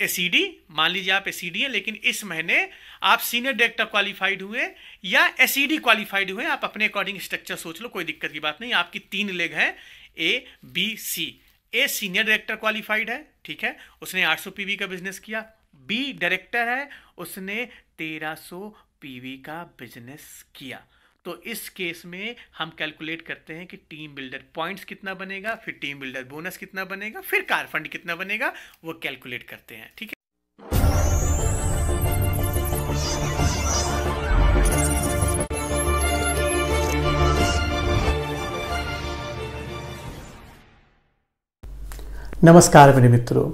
ACD मान लीजिए आप एसीडी हैं लेकिन इस महीने आप सीनियर डायरेक्टर क्वालिफाइड हुए या एसीडी क्वालिफाइड हुए आप अपने अकॉर्डिंग स्ट्रक्चर सोच लो कोई दिक्कत की बात नहीं आपकी तीन लेग है A B C A senior director qualified है ठीक है उसने 800 पीवी का बिजनेस किया बी डायरेक्टर है उसने 1300 पीवी का बिजनेस किया तो इस केस में हम कैलकुलेट करते हैं कि टीम बिल्डर पॉइंट्स कितना बनेगा फिर टीम बिल्डर बोनस कितना बनेगा फिर कार फंड कितना बनेगा वो कैलकुलेट करते हैं ठीक है नमस्कार मेरे मित्रों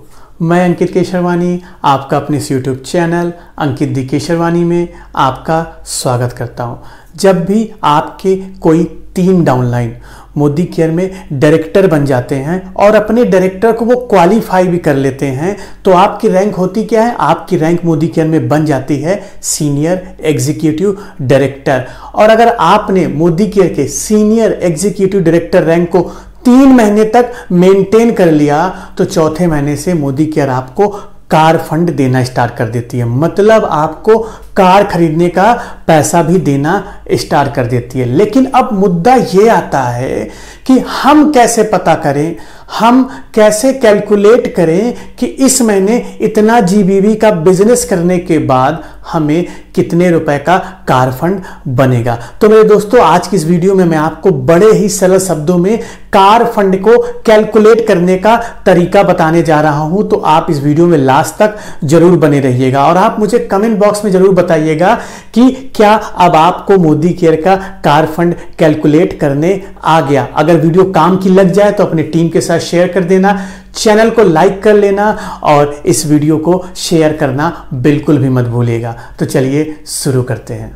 मैं अंकित केशरवानी आपका अपने इस यूट्यूब चैनल अंकित दी केशरवानी में आपका स्वागत करता हूं जब भी आपके कोई तीन डाउनलाइन मोदी केयर में डायरेक्टर बन जाते हैं और अपने डायरेक्टर को वो क्वालिफाई भी कर लेते हैं तो आपकी रैंक होती क्या है आपकी रैंक मोदी केयर में बन जाती है सीनियर एग्जीक्यूटिव डायरेक्टर और अगर आपने मोदी केयर के सीनियर एग्जीक्यूटिव डायरेक्टर रैंक को तीन महीने तक मेंटेन कर लिया तो चौथे महीने से मोदी केयर आपको कार फंड देना स्टार्ट कर देती है मतलब आपको कार खरीदने का पैसा भी देना स्टार्ट कर देती है लेकिन अब मुद्दा ये आता है कि हम कैसे पता करें हम कैसे कैलकुलेट करें कि इस महीने इतना जीबीबी का बिजनेस करने के बाद हमें कितने रुपए का कार फंड बनेगा तो मेरे दोस्तों आज की इस वीडियो में मैं आपको बड़े ही सरल शब्दों में कार फंड को कैलकुलेट करने का तरीका बताने जा रहा हूं तो आप इस वीडियो में लास्ट तक जरूर बने रहिएगा और आप मुझे कमेंट बॉक्स में जरूर बताइएगा कि क्या अब आपको मोदी केयर का कार फंड कैलकुलेट करने आ गया अगर वीडियो काम की लग जाए तो अपने टीम के साथ शेयर कर देना चैनल को लाइक कर लेना और इस वीडियो को शेयर करना बिल्कुल भी मत भूलिएगा तो चलिए शुरू करते हैं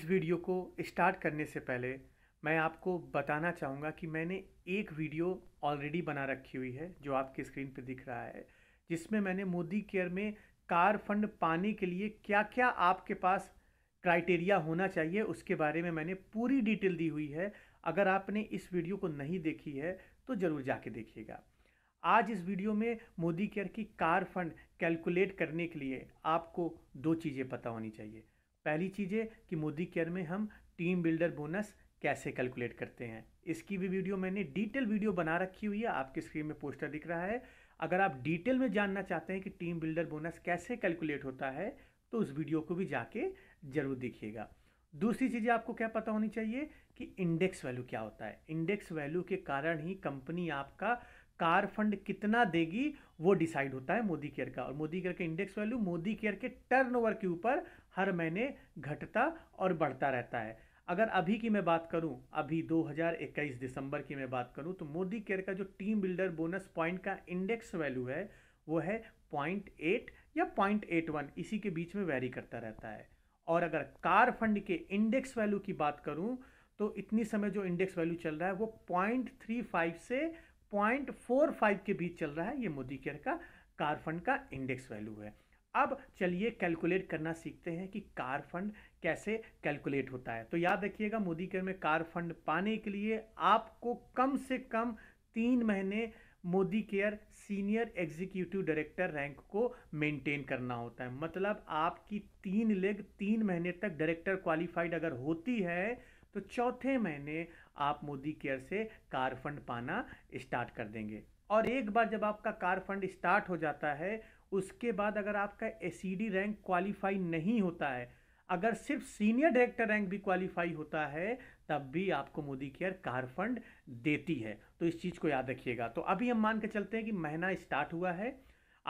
इस वीडियो को स्टार्ट करने से पहले मैं आपको बताना चाहूँगा कि मैंने एक वीडियो ऑलरेडी बना रखी हुई है जो आपकी स्क्रीन पर दिख रहा है जिसमें मैंने मोदी केयर में कार फंड पाने के लिए क्या क्या आपके पास क्राइटेरिया होना चाहिए उसके बारे में मैंने पूरी डिटेल दी हुई है अगर आपने इस वीडियो को नहीं देखी है तो ज़रूर जाके देखिएगा आज इस वीडियो में मोदी केयर की कार फंड कैलकुलेट करने के लिए आपको दो चीज़ें पता होनी चाहिए पहली चीज़ है कि मोदी केयर में हम टीम बिल्डर बोनस कैसे कैलकुलेट करते हैं इसकी भी वीडियो मैंने डिटेल वीडियो बना रखी हुई है आपके स्क्रीन में पोस्टर दिख रहा है अगर आप डिटेल में जानना चाहते हैं कि टीम बिल्डर बोनस कैसे कैलकुलेट होता है तो उस वीडियो को भी जाके जरूर देखिएगा दूसरी चीज़ आपको क्या पता होनी चाहिए कि इंडेक्स वैल्यू क्या होता है इंडेक्स वैल्यू के कारण ही कंपनी आपका कार फंड कितना देगी वो डिसाइड होता है मोदी केयर का और मोदी केयर के इंडेक्स वैल्यू मोदी केयर के टर्नओवर के ऊपर हर महीने घटता और बढ़ता रहता है अगर अभी की मैं बात करूं अभी 2021 दिसंबर की मैं बात करूं तो मोदी केयर का जो टीम बिल्डर बोनस पॉइंट का इंडेक्स वैल्यू है वो है पॉइंट एट या पॉइंट एट वन इसी के बीच में वेरी करता रहता है और अगर कार फंड के इंडेक्स वैल्यू की बात करूं तो इतनी समय जो इंडेक्स वैल्यू चल रहा है वो पॉइंट थ्री फाइव से पॉइंट फोर फाइव के बीच चल रहा है ये मोदी केयर का कार फंड का इंडेक्स वैल्यू है अब चलिए कैलकुलेट करना सीखते हैं कि कार फंड कैसे कैलकुलेट होता है तो याद रखिएगा मोदी केयर में कार फंड पाने के लिए आपको कम से कम तीन महीने Modicare senior executive director rank को मेंटेन करना होता है मतलब आपकी तीन लेग तीन महीने तक डायरेक्टर क्वालिफाइड अगर होती है तो चौथे महीने आप मोदी केयर से कार फंड पाना स्टार्ट कर देंगे और एक बार जब आपका कार फंड स्टार्ट हो जाता है उसके बाद अगर आपका एस रैंक क्वालिफाई नहीं होता है अगर सिर्फ सीनियर डायरेक्टर रैंक भी क्वालिफाई होता है तब भी आपको मोदी केयर कार फंड देती है तो इस चीज़ को याद रखिएगा तो अभी हम मान के चलते हैं कि महीना स्टार्ट हुआ है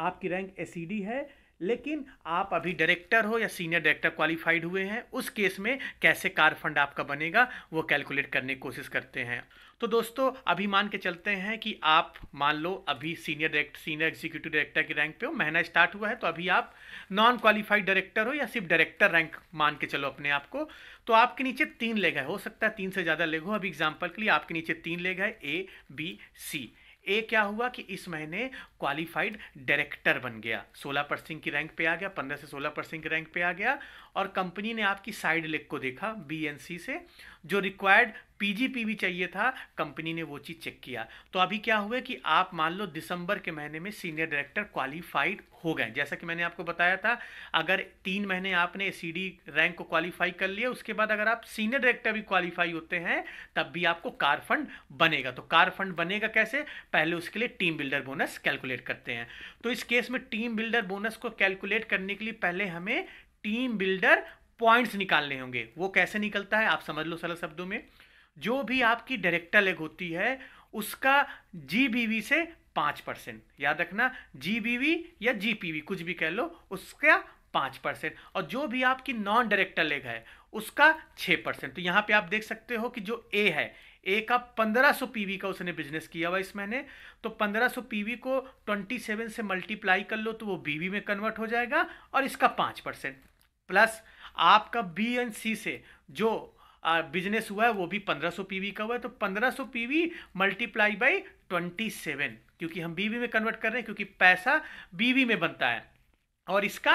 आपकी रैंक एस e है लेकिन आप अभी डायरेक्टर हो या सीनियर डायरेक्टर क्वालिफाइड हुए हैं उस केस में कैसे कार फंड आपका बनेगा वो कैलकुलेट करने की कोशिश करते हैं तो दोस्तों अभी मान के चलते हैं कि आप मान लो अभी senior director senior executive director की रैंक पे हो महीना स्टार्ट हुआ है तो अभी आप नॉन क्वालिफाइड डायरेक्टर हो या सिर्फ डायरेक्टर रैंक मान के चलो अपने आप को तो आपके नीचे तीन लेग है हो सकता है तीन से ज़्यादा लेग हो अभी एग्जाम्पल के लिए आपके नीचे तीन लेग है ए बी सी ए क्या हुआ कि इस महीने क्वालिफाइड डायरेक्टर बन गया 16 परसेंट की रैंक पे आ गया 15 से 16 परसेंट की रैंक पे आ गया और कंपनी ने आपकी साइड लेग को देखा बी एन सी से जो रिक्वायर्ड पीजीपी भी चाहिए था कंपनी ने वो चीज़ चेक किया तो अभी क्या हुआ कि आप मान लो दिसंबर के महीने में सीनियर डायरेक्टर क्वालिफाइड हो गए जैसा कि मैंने आपको बताया था अगर तीन महीने आपने सी रैंक को क्वालिफाई कर लिया उसके बाद अगर आप सीनियर डायरेक्टर भी क्वालिफाई होते हैं तब भी आपको कार फंड बनेगा तो कार फंड बनेगा कैसे पहले उसके लिए टीम बिल्डर बोनस कैलकुलेट करते हैं तो इस केस में टीम बिल्डर बोनस को कैलकुलेट करने के लिए पहले हमें टीम बिल्डर पॉइंट्स निकालने होंगे वो कैसे निकलता है आप समझ लो सरल शब्दों में जो भी आपकी डायरेक्टर लेग होती है उसका जी से पाँच परसेंट याद रखना जी या जी कुछ भी कह लो उसका पाँच परसेंट और जो भी आपकी नॉन डायरेक्टर लेग है उसका छः परसेंट तो यहाँ पे आप देख सकते हो कि जो ए है ए का पंद्रह सौ पीवी का उसने बिजनेस किया हुआ इस महीने तो पंद्रह सौ पीवी को ट्वेंटी सेवन से मल्टीप्लाई कर लो तो वो बीवी में कन्वर्ट हो जाएगा और इसका पाँच परसेंट प्लस आपका बी एंड सी से जो बिजनेस हुआ है वो भी 1500 पीवी का हुआ है तो 1500 पीवी मल्टीप्लाई बाई 27 क्योंकि हम बीवी में कन्वर्ट कर रहे हैं क्योंकि पैसा बीवी में बनता है और इसका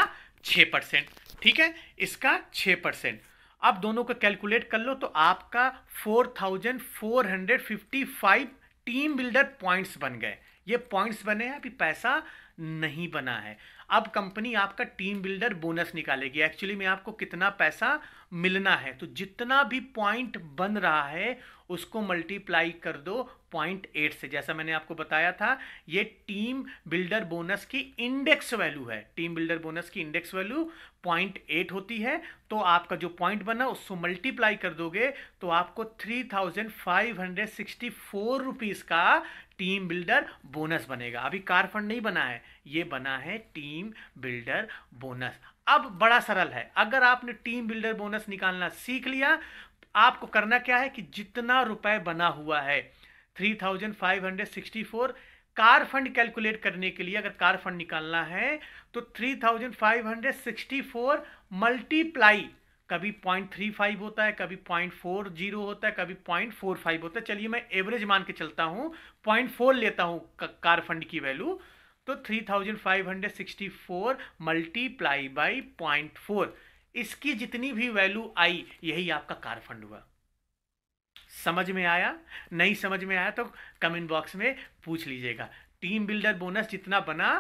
6 परसेंट ठीक है इसका 6 परसेंट अब दोनों को कैलकुलेट कर लो तो आपका 4455 टीम बिल्डर पॉइंट्स बन गए ये पॉइंट्स बने हैं अभी पैसा नहीं बना है अब कंपनी आपका टीम बिल्डर बोनस निकालेगी एक्चुअली में आपको कितना पैसा मिलना है तो जितना भी पॉइंट बन रहा है उसको मल्टीप्लाई कर दो पॉइंट एट से जैसा मैंने आपको बताया था ये टीम बिल्डर बोनस की इंडेक्स वैल्यू है टीम बिल्डर बोनस की इंडेक्स वैल्यू पॉइंट एट होती है तो आपका जो पॉइंट बना उसको मल्टीप्लाई कर दोगे तो आपको three thousand five hundred sixty four rupees का टीम बिल्डर बोनस बनेगा अभी कार फंड नहीं बना है ये बना है टीम बिल्डर बोनस अब बड़ा सरल है अगर आपने टीम बिल्डर बोनस निकालना सीख लिया आपको करना क्या है कि जितना रुपए बना हुआ है three thousand five hundred sixty four car fund calculate करने के लिए अगर कार फंड निकालना है तो three thousand five hundred sixty four multiply कभी पॉइंट थ्री फाइव होता है कभी पॉइंट फोर जीरो होता है कभी पॉइंट फोर फाइव होता है चलिए मैं एवरेज मान के चलता हूँ पॉइंट फोर लेता हूँ कार फंड की वैल्यू तो three thousand five hundred sixty four multiply by point four इसकी जितनी भी वैल्यू आई यही आपका कार फंड हुआ समझ में आया नहीं समझ में आया तो कमेंट बॉक्स में पूछ लीजिएगा टीम बिल्डर बोनस जितना बना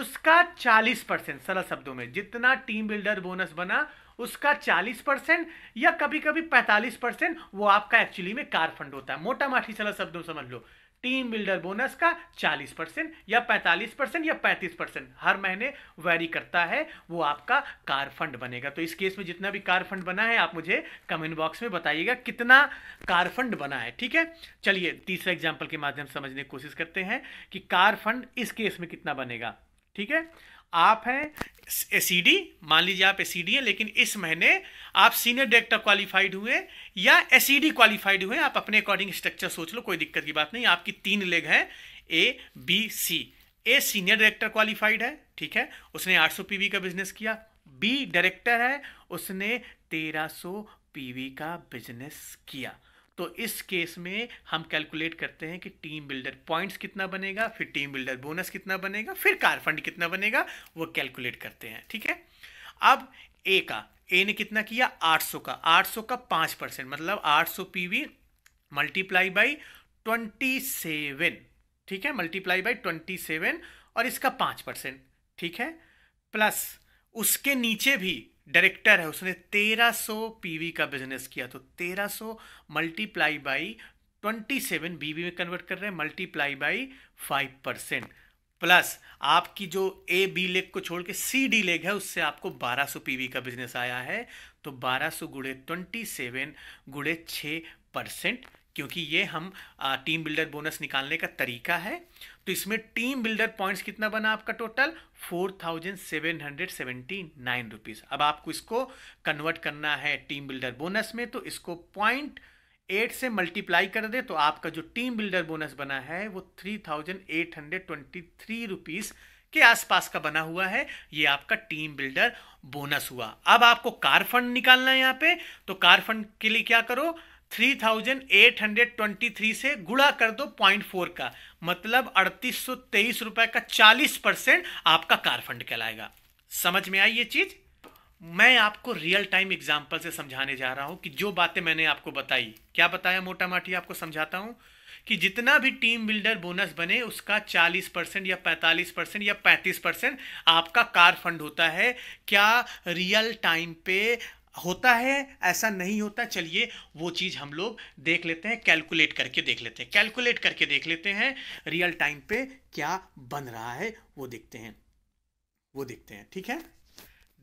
उसका चालीस परसेंट सरल शब्दों में जितना टीम बिल्डर बोनस बना उसका 40 परसेंट या कभी कभी 45 परसेंट वो आपका एक्चुअली में कार फंड होता है मोटा माठी चला शब्दों समझ लो टीम बिल्डर बोनस का 40 परसेंट या 45 परसेंट या 35 परसेंट हर महीने वैरी करता है वो आपका कार फंड बनेगा तो इस केस में जितना भी कार फंड बना है आप मुझे कमेंट बॉक्स में बताइएगा कितना कार फंड बना है ठीक है चलिए तीसरे एग्जाम्पल के माध्यम से समझने की कोशिश करते हैं कि कार फंड इस केस में कितना बनेगा ठीक है आप हैं एसीडी मान लीजिए आप डी हैं लेकिन इस महीने आप सीनियर डायरेक्टर क्वालिफाइड हुए या एसीडी क्वालिफाइड हुए आप अपने अकॉर्डिंग स्ट्रक्चर सोच लो कोई दिक्कत की बात नहीं आपकी तीन लेग हैं A B C A senior director qualified है ठीक है उसने 800 पीवी का बिजनेस किया बी डायरेक्टर है उसने 1300 पीवी का बिजनेस किया तो इस केस में हम कैलकुलेट करते हैं कि टीम बिल्डर पॉइंट्स कितना बनेगा फिर टीम बिल्डर बोनस कितना बनेगा फिर कार फंड कितना बनेगा वो कैलकुलेट करते हैं ठीक है अब ए का ए ने कितना किया 800 का 800 का पाँच परसेंट मतलब 800 सौ P multiply by twenty seven ठीक है मल्टीप्लाई बाई ट्वेंटी सेवन और इसका पाँच परसेंट ठीक है प्लस उसके नीचे भी डायरेक्टर है उसने 1300 पीवी का बिजनेस किया तो 1300 मल्टीप्लाई बाई सेवन बीवी में कन्वर्ट कर रहे हैं मल्टीप्लाई बाई 5 परसेंट प्लस आपकी जो ए बी लेग को छोड़ के सी डी लेग है उससे आपको 1200 पीवी का बिजनेस आया है तो 1200 गुड़े ट्वेंटी सेवन गुड़े छ परसेंट क्योंकि ये हम आ, टीम बिल्डर बोनस निकालने का तरीका है तो इसमें टीम बिल्डर पॉइंट्स कितना बना आपका total four thousand seven hundred seventy nine rupees अब आपको इसको कन्वर्ट करना है टीम बिल्डर बोनस में तो इसको पॉइंट एट से मल्टीप्लाई कर दे तो आपका जो टीम बिल्डर बोनस बना है वो three thousand eight hundred twenty three rupees के आसपास का बना हुआ है ये आपका टीम बिल्डर बोनस हुआ अब आपको कार फंड निकालना है यहाँ पे तो कार फंड के लिए क्या करो 3,823 से गुड़ा कर दो पॉइंट फोर का मतलब अड़तीस रुपए का 40 परसेंट आपका कार फंड कहलाएगा समझ में आई ये चीज मैं आपको रियल टाइम एग्जाम्पल से समझाने जा रहा हूं कि जो बातें मैंने आपको बताई क्या बताया मोटा माटी आपको समझाता हूं कि जितना भी टीम बिल्डर बोनस बने उसका 40 परसेंट या 45 परसेंट या 35 परसेंट आपका कार फंड होता है क्या रियल टाइम पे होता है ऐसा नहीं होता चलिए वो चीज़ हम लोग देख लेते हैं कैलकुलेट करके देख लेते हैं कैलकुलेट करके देख लेते हैं रियल टाइम पे क्या बन रहा है वो देखते हैं वो देखते हैं ठीक है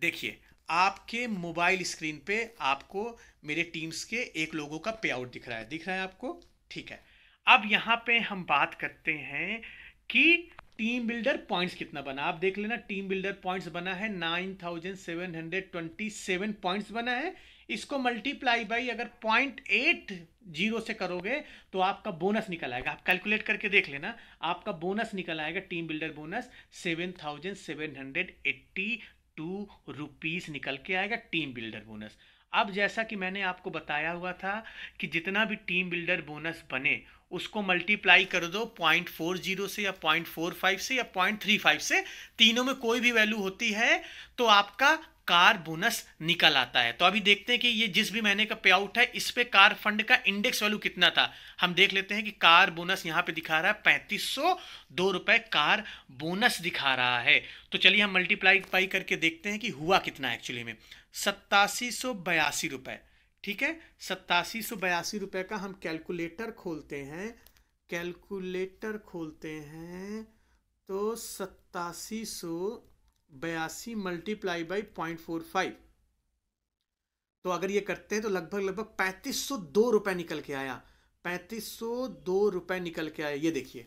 देखिए आपके मोबाइल स्क्रीन पे आपको मेरे टीम्स के एक लोगों का पे आउट दिख रहा है दिख रहा है आपको ठीक है अब यहाँ पे हम बात करते हैं कि टीम बिल्डर पॉइंट्स कितना बना आप देख लेना टीम बिल्डर पॉइंट्स बना है nine thousand seven hundred twenty seven points बना है इसको मल्टीप्लाई बाई अगर पॉइंट एट जीरो से करोगे तो आपका बोनस निकल आएगा आप कैलकुलेट करके देख लेना आपका बोनस निकल आएगा team builder bonus seven thousand seven hundred eighty two rupees निकल के आएगा टीम बिल्डर बोनस अब जैसा कि मैंने आपको बताया हुआ था कि जितना भी टीम बिल्डर बोनस बने उसको मल्टीप्लाई कर दो पॉइंट फोर जीरो से या पॉइंट फोर फाइव से या पॉइंट थ्री फाइव से तीनों में कोई भी वैल्यू होती है तो आपका कार बोनस निकल आता है तो अभी देखते हैं कि ये जिस भी महीने का पे आउट है इस पे कार फंड का इंडेक्स वैल्यू कितना था हम देख लेते हैं कि कार बोनस यहाँ पे दिखा रहा है पैंतीस सौ दो रुपए कार बोनस दिखा रहा है तो चलिए हम मल्टीप्लाई पाई करके देखते हैं कि हुआ कितना एक्चुअली में सत्तासी सौ बयासी रुपए ठीक है सत्तासी सौ बयासी रुपए का हम कैलकुलेटर खोलते हैं कैलकुलेटर खोलते हैं तो सत्तासी सौ बयासी multiply by point four five तो अगर ये करते हैं तो लगभग लगभग पैंतीस सौ दो रुपए निकल के आया पैंतीस सौ दो रुपए निकल के आया ये देखिए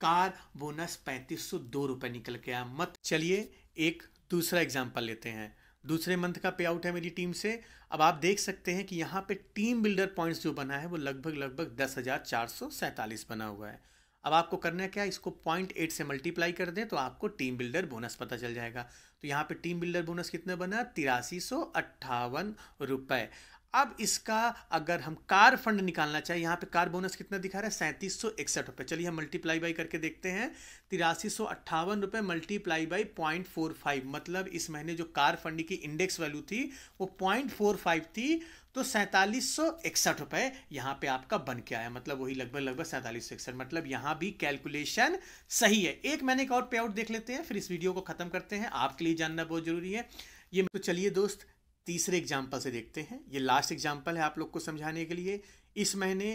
कार बोनस पैंतीस सौ दो रुपए निकल के आया मत चलिए एक दूसरा एग्जाम्पल लेते हैं दूसरे मंथ का पे आउट है मेरी टीम से अब आप देख सकते हैं कि यहाँ पे टीम बिल्डर पॉइंट्स जो बना है वो लगभग लगभग दस हज़ार चार सौ सैंतालीस बना हुआ है अब आपको करना क्या इसको पॉइंट एट से मल्टीप्लाई कर दें तो आपको टीम बिल्डर बोनस पता चल जाएगा तो यहाँ पे टीम बिल्डर बोनस कितना बना तिरासी सौ अट्ठावन रुपये अब इसका अगर हम कार फंड निकालना चाहें यहाँ पे कार बोनस कितना दिखा रहा है सैंतीस सौ इकसठ रुपये चलिए हम मल्टीप्लाई बाई करके देखते हैं तिरासी सौ अट्ठावन रुपये multiply by point four five मतलब इस महीने जो कार फंड की इंडेक्स वैल्यू थी वो पॉइंट फोर फाइव थी तो सैंतालीस सौ इकसठ रुपये यहाँ पर आपका बन के आया मतलब वही लगभग लगभग सैंतालीस सौ इकसठ मतलब यहाँ भी कैलकुलेशन सही है एक महीने का और पे आउट देख लेते हैं फिर इस वीडियो को खत्म करते हैं आपके लिए जानना बहुत जरूरी है ये तो चलिए दोस्त तीसरे एग्जाम्पल से देखते हैं ये लास्ट एग्जाम्पल है आप लोग को समझाने के लिए इस महीने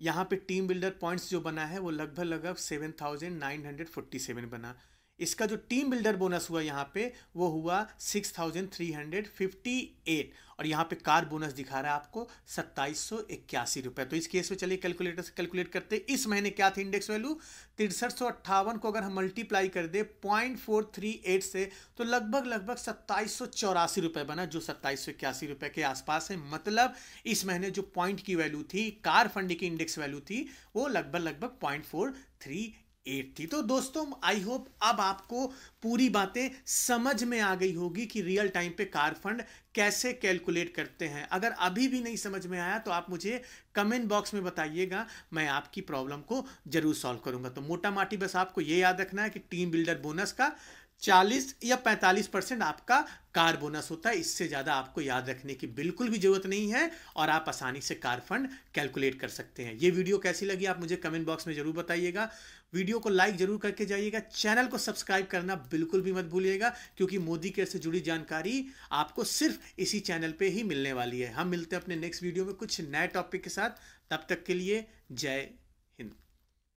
यहाँ पे टीम बिल्डर पॉइंट्स जो बना है वो लगभग लगभग seven thousand nine hundred forty seven बना इसका जो टीम बिल्डर बोनस हुआ यहाँ पे वो हुआ six thousand three hundred fifty eight और यहाँ पे कार बोनस दिखा रहा है आपको सत्ताईस सौ इक्यासी तो इस केस में चलिए कैलकुलेटर से कैलकुलेट करते इस महीने क्या थी इंडेक्स वैल्यू तिरसठ सौ अट्ठावन को अगर हम मल्टीप्लाई कर दे पॉइंट फोर थ्री एट से तो लगभग लगभग सत्ताईस सौ चौरासी बना जो सत्ताईस सौ इक्यासी के आसपास है मतलब इस महीने जो पॉइंट की वैल्यू थी कार फंड की इंडेक्स वैल्यू थी वो लगभग लगभग पॉइंट फोर थ्री एट थी तो दोस्तों आई होप अब आपको पूरी बातें समझ में आ गई होगी कि रियल टाइम पे कार फंड कैसे कैलकुलेट करते हैं अगर अभी भी नहीं समझ में आया तो आप मुझे कमेंट बॉक्स में बताइएगा मैं आपकी प्रॉब्लम को जरूर सॉल्व करूंगा तो मोटा माटी बस आपको ये याद रखना है कि टीम बिल्डर बोनस का 40 या 45 परसेंट आपका कार बोनस होता है इससे ज़्यादा आपको याद रखने की बिल्कुल भी ज़रूरत नहीं है और आप आसानी से कार फंड कैलकुलेट कर सकते हैं ये वीडियो कैसी लगी आप मुझे कमेंट बॉक्स में ज़रूर बताइएगा वीडियो को लाइक जरूर करके जाइएगा चैनल को सब्सक्राइब करना बिल्कुल भी मत भूलिएगा क्योंकि मोदी केयर से जुड़ी जानकारी आपको सिर्फ इसी चैनल पे ही मिलने वाली है हम मिलते हैं अपने नेक्स्ट वीडियो में कुछ नए टॉपिक के साथ तब तक के लिए जय